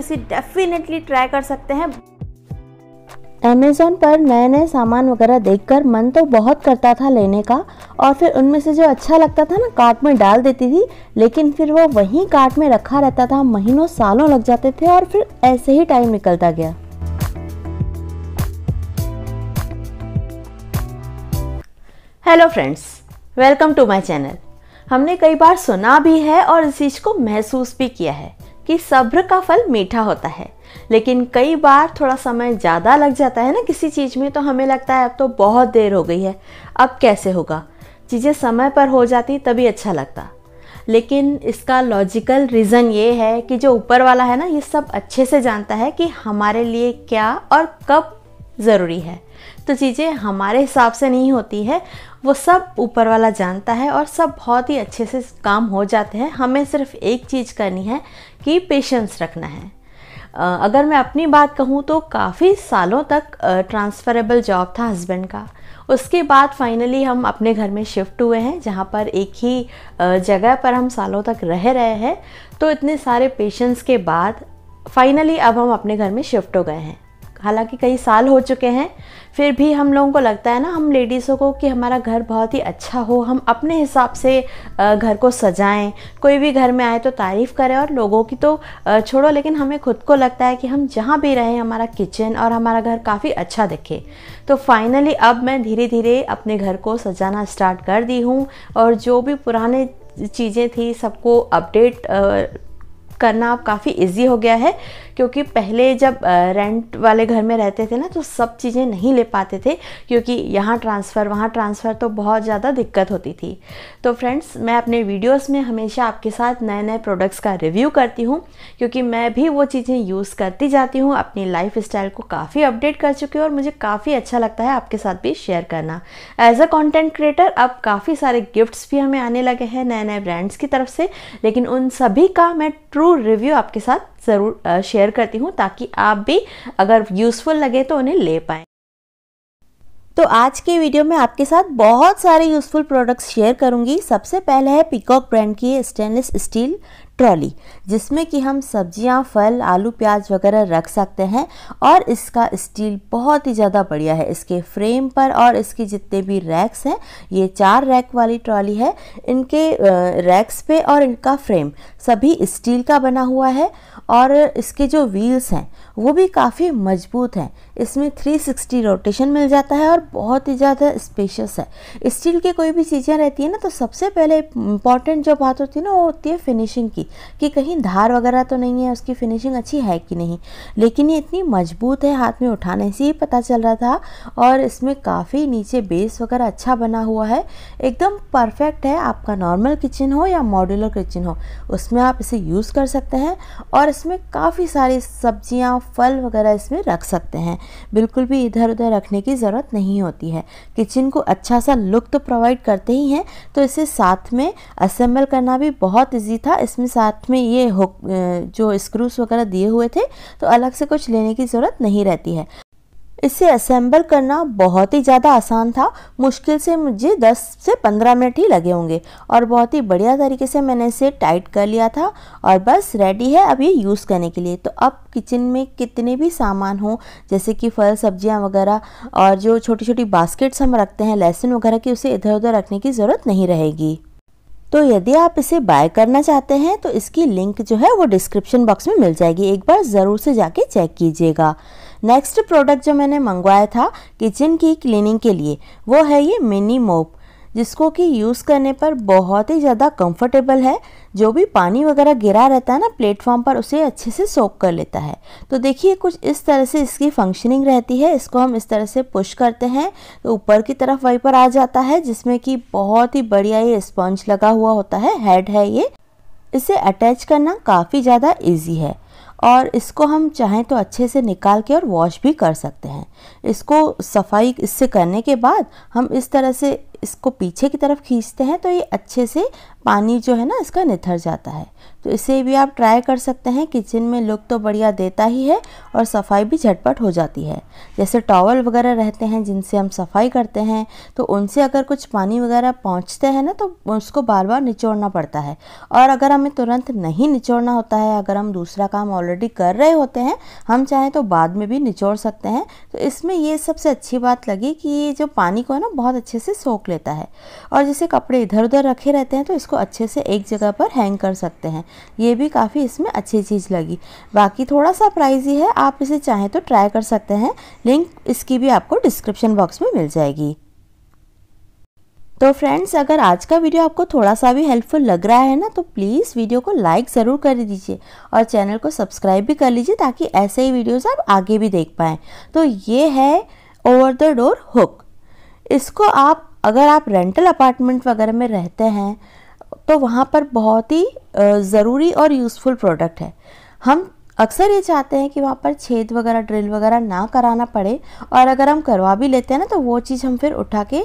इसे definitely try कर सकते हैं अमेज़ोन पर नए नए सामान वगैरह देखकर मन तो बहुत करता था लेने का और फिर उनमें से जो अच्छा लगता था ना कार्ट में डाल देती थी लेकिन फिर वो वहीं कार्ट में रखा रहता था महीनों सालों लग जाते थे और फिर ऐसे ही टाइम निकलता गया hello friends welcome to my channel हमने कई बार सुना भी है और इस चीज़ को महसूस भी किया है कि सब्र का फल मीठा होता है लेकिन कई बार थोड़ा समय ज़्यादा लग जाता है ना किसी चीज़ में तो हमें लगता है अब तो बहुत देर हो गई है अब कैसे होगा चीज़ें समय पर हो जाती तभी अच्छा लगता लेकिन इसका लॉजिकल रीज़न ये है कि जो ऊपर वाला है ना ये सब अच्छे से जानता है कि हमारे लिए क्या और कब ज़रूरी है तो चीज़ें हमारे हिसाब से नहीं होती है वो सब ऊपर वाला जानता है और सब बहुत ही अच्छे से काम हो जाते हैं हमें सिर्फ एक चीज़ करनी है कि पेशेंस रखना है अगर मैं अपनी बात कहूँ तो काफ़ी सालों तक ट्रांसफ़रेबल जॉब था हस्बैंड का उसके बाद फाइनली हम अपने घर में शिफ्ट हुए हैं जहाँ पर एक ही जगह पर हम सालों तक रह रहे हैं तो इतने सारे पेशेंस के बाद फाइनली अब हम अपने घर में शिफ्ट हो गए हैं हालांकि कई साल हो चुके हैं फिर भी हम लोगों को लगता है ना हम लेडीज़ों को कि हमारा घर बहुत ही अच्छा हो हम अपने हिसाब से घर को सजाएं कोई भी घर में आए तो तारीफ़ करें और लोगों की तो छोड़ो लेकिन हमें खुद को लगता है कि हम जहाँ भी रहें हमारा किचन और हमारा घर काफ़ी अच्छा दिखे तो फाइनली अब मैं धीरे धीरे अपने घर को सजाना स्टार्ट कर दी हूँ और जो भी पुराने चीज़ें थी सबको अपडेट करना अब काफ़ी इजी हो गया है क्योंकि पहले जब रेंट वाले घर में रहते थे ना तो सब चीज़ें नहीं ले पाते थे क्योंकि यहाँ ट्रांसफ़र वहाँ ट्रांसफ़र तो बहुत ज़्यादा दिक्कत होती थी तो फ्रेंड्स मैं अपने वीडियोस में हमेशा आपके साथ नए नए प्रोडक्ट्स का रिव्यू करती हूँ क्योंकि मैं भी वो चीज़ें यूज़ करती जाती हूँ अपनी लाइफ स्टाइल को काफ़ी अपडेट कर चुकी हूँ और मुझे काफ़ी अच्छा लगता है आपके साथ भी शेयर करना एज अ कॉन्टेंट क्रिएटर अब काफ़ी सारे गिफ्ट्स भी हमें आने लगे हैं नए नए ब्रांड्स की तरफ से लेकिन उन सभी का मैं ट्रू रिव्यू आपके साथ ज़रूर शेयर करती हूँ ताकि आप भी अगर यूज़फुल लगे तो उन्हें ले पाएँ तो आज के वीडियो में आपके साथ बहुत सारे यूज़फुल प्रोडक्ट्स शेयर करूंगी सबसे पहले है पिकॉक ब्रांड की स्टेनलेस स्टील ट्रॉली जिसमें कि हम सब्जियां फल आलू प्याज वगैरह रख सकते हैं और इसका स्टील बहुत ही ज़्यादा बढ़िया है इसके फ्रेम पर और इसके जितने भी रैक्स हैं ये चार रैक वाली ट्रॉली है इनके रैक्स पे और इनका फ्रेम सभी स्टील का बना हुआ है और इसके जो व्हील्स हैं वो भी काफ़ी मजबूत हैं इसमें 360 रोटेशन मिल जाता है और बहुत ही ज़्यादा स्पेशियस है स्टील की कोई भी चीज़ें रहती है ना तो सबसे पहले इंपॉर्टेंट जो बात होती है ना वो होती है फिनिशिंग की कि कहीं धार वगैरह तो नहीं है उसकी फिनिशिंग अच्छी है कि नहीं लेकिन ये इतनी मजबूत है हाथ में उठाने से ही पता चल रहा था और इसमें काफ़ी नीचे बेस वगैरह अच्छा बना हुआ है एकदम परफेक्ट है आपका नॉर्मल किचन हो या मॉड्यूलर किचन हो उसमें आप इसे यूज़ कर सकते हैं और इसमें काफ़ी सारी सब्जियाँ फल वगैरह इसमें रख सकते हैं बिल्कुल भी इधर उधर रखने की ज़रूरत नहीं होती है किचन को अच्छा सा लुक तो प्रोवाइड करते ही हैं तो इसे साथ में असेंबल करना भी बहुत ईजी था इसमें साथ में ये जो स्क्रूस वगैरह दिए हुए थे तो अलग से कुछ लेने की ज़रूरत नहीं रहती है इसे असेंबल करना बहुत ही ज़्यादा आसान था मुश्किल से मुझे 10 से 15 मिनट ही लगे होंगे और बहुत ही बढ़िया तरीके से मैंने इसे टाइट कर लिया था और बस रेडी है अब ये यूज़ करने के लिए तो अब किचन में कितने भी सामान हो जैसे कि फल सब्जियां वगैरह और जो छोटी छोटी बास्केट्स हम रखते हैं लहसुन वगैरह की उसे इधर उधर रखने की ज़रूरत नहीं रहेगी तो यदि आप इसे बाय करना चाहते हैं तो इसकी लिंक जो है वो डिस्क्रिप्शन बॉक्स में मिल जाएगी एक बार ज़रूर से जाके चेक कीजिएगा नेक्स्ट प्रोडक्ट जो मैंने मंगवाया था किचन की क्लीनिंग के लिए वो है ये मिनी मोप जिसको कि यूज़ करने पर बहुत ही ज़्यादा कंफर्टेबल है जो भी पानी वगैरह गिरा रहता है ना प्लेटफॉर्म पर उसे अच्छे से सोप कर लेता है तो देखिए कुछ इस तरह से इसकी फंक्शनिंग रहती है इसको हम इस तरह से पुश करते हैं तो ऊपर की तरफ वाइपर आ जाता है जिसमें कि बहुत ही बढ़िया ये स्पंज लगा हुआ होता है हेड है ये इसे अटैच करना काफ़ी ज़्यादा ईजी है और इसको हम चाहें तो अच्छे से निकाल के और वॉश भी कर सकते हैं इसको सफाई इससे करने के बाद हम इस तरह से इसको पीछे की तरफ खींचते हैं तो ये अच्छे से पानी जो है ना इसका निथर जाता है तो इसे भी आप ट्राई कर सकते हैं किचन में लुक तो बढ़िया देता ही है और सफाई भी झटपट हो जाती है जैसे टॉवल वगैरह रहते हैं जिनसे हम सफाई करते हैं तो उनसे अगर कुछ पानी वगैरह पहुँचते हैं ना तो उसको बार बार निचोड़ना पड़ता है और अगर हमें तुरंत नहीं निचोड़ना होता है अगर हम दूसरा काम ऑलरेडी कर रहे होते हैं हम चाहें तो बाद में भी निचोड़ सकते हैं तो इसमें ये सबसे अच्छी बात लगी कि ये जो पानी को है ना बहुत अच्छे से सोख लेता है और जैसे कपड़े इधर उधर रखे रहते हैं तो इसको अच्छे से एक जगह पर हैंग कर सकते हैं ये भी काफ़ी इसमें अच्छी चीज़ लगी बाकी थोड़ा सा प्राइस ही है आप इसे चाहें तो ट्राई कर सकते हैं लिंक इसकी भी आपको डिस्क्रिप्शन बॉक्स में मिल जाएगी तो फ्रेंड्स अगर आज का वीडियो आपको थोड़ा सा भी हेल्पफुल लग रहा है ना तो प्लीज़ वीडियो को लाइक ज़रूर कर दीजिए और चैनल को सब्सक्राइब भी कर लीजिए ताकि ऐसे ही वीडियोस आप आगे भी देख पाएँ तो ये है ओवर द डोर हुक इसको आप अगर आप रेंटल अपार्टमेंट वगैरह में रहते हैं तो वहाँ पर बहुत ही ज़रूरी और यूज़फुल प्रोडक्ट है हम अक्सर ये चाहते हैं कि वहाँ पर छेद वगैरह ड्रिल वगैरह ना कराना पड़े और अगर हम करवा भी लेते हैं ना तो वो चीज़ हम फिर उठा के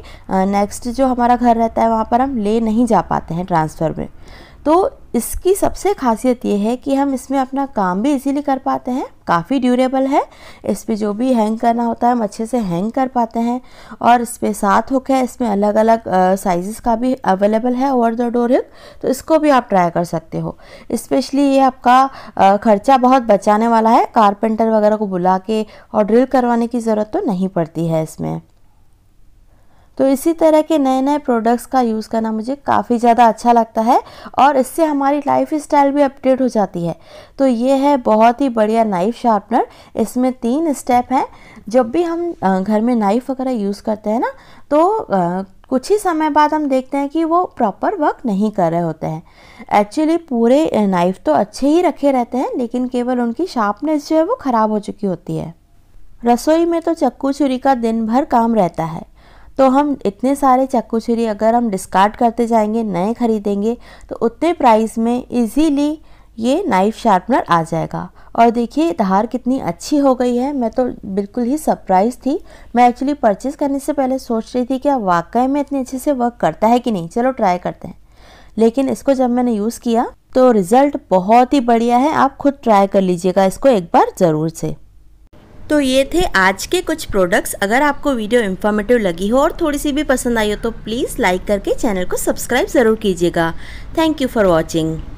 नेक्स्ट जो हमारा घर रहता है वहाँ पर हम ले नहीं जा पाते हैं ट्रांसफ़र में तो इसकी सबसे खासियत ये है कि हम इसमें अपना काम भी इजीली कर पाते हैं काफ़ी ड्यूरेबल है इस पर जो भी हैंग करना होता है हम अच्छे से हैंग कर पाते हैं और इस पर सात हुक है इसमें अलग अलग साइज़ का भी अवेलेबल है ओवर द डोर हुक तो इसको भी आप ट्राई कर सकते हो इस्पेशली ये आपका ख़र्चा बहुत बचाने वाला है कारपेंटर वगैरह को बुला के और ड्रिल करवाने की ज़रूरत तो नहीं पड़ती है इसमें तो इसी तरह के नए नए प्रोडक्ट्स का यूज़ करना मुझे काफ़ी ज़्यादा अच्छा लगता है और इससे हमारी लाइफ स्टाइल भी अपडेट हो जाती है तो ये है बहुत ही बढ़िया नाइफ शार्पनर इसमें तीन स्टेप हैं जब भी हम घर में नाइफ वगैरह यूज़ करते हैं ना तो कुछ ही समय बाद हम देखते हैं कि वो प्रॉपर वर्क नहीं कर रहे होते हैं एक्चुअली पूरे नाइफ तो अच्छे ही रखे रहते हैं लेकिन केवल उनकी शार्पनेस जो है वो ख़राब हो चुकी होती है रसोई में तो चक्कू छुरी का दिन भर काम रहता है तो हम इतने सारे चक्कू छुरी अगर हम डिस्कार्ड करते जाएंगे नए खरीदेंगे तो उतने प्राइस में इजीली ये नाइफ शार्पनर आ जाएगा और देखिए धार कितनी अच्छी हो गई है मैं तो बिल्कुल ही सरप्राइज़ थी मैं एक्चुअली परचेज़ करने से पहले सोच रही थी कि वाकई में इतने अच्छे से वर्क करता है कि नहीं चलो ट्राई करते हैं लेकिन इसको जब मैंने यूज़ किया तो रिज़ल्ट बहुत ही बढ़िया है आप खुद ट्राई कर लीजिएगा इसको एक बार ज़रूर से तो ये थे आज के कुछ प्रोडक्ट्स अगर आपको वीडियो इन्फॉर्मेटिव लगी हो और थोड़ी सी भी पसंद आई हो तो प्लीज़ लाइक करके चैनल को सब्सक्राइब ज़रूर कीजिएगा थैंक यू फॉर वॉचिंग